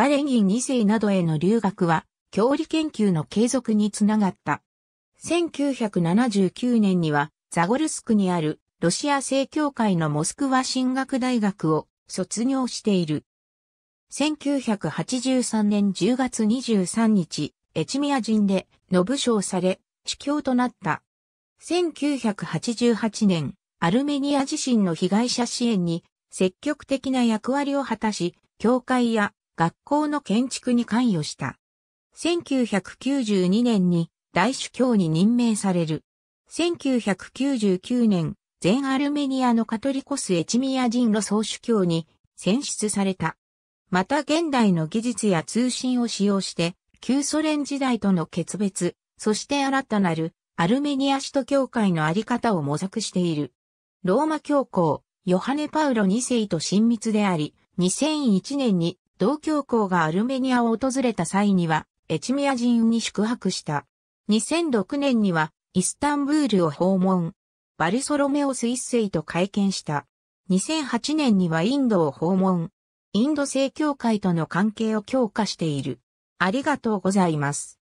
ガレンギン2世などへの留学は、教理研究の継続につながった。1979年には、ザゴルスクにあるロシア正教会のモスクワ神学大学を卒業している。1983年10月23日、エチミア人で、ノブ賞され、主教となった。1988年、アルメニア自身の被害者支援に積極的な役割を果たし、教会や学校の建築に関与した。1992年に大主教に任命される。1999年、全アルメニアのカトリコスエチミア人の総主教に選出された。また現代の技術や通信を使用して、旧ソ連時代との決別、そして新たなるアルメニア首都教会のあり方を模索している。ローマ教皇、ヨハネ・パウロ2世と親密であり、2001年に同教皇がアルメニアを訪れた際には、エチミア人に宿泊した。2006年には、イスタンブールを訪問。バルソロメオス一世と会見した。2008年にはインドを訪問。インド正教会との関係を強化している。ありがとうございます。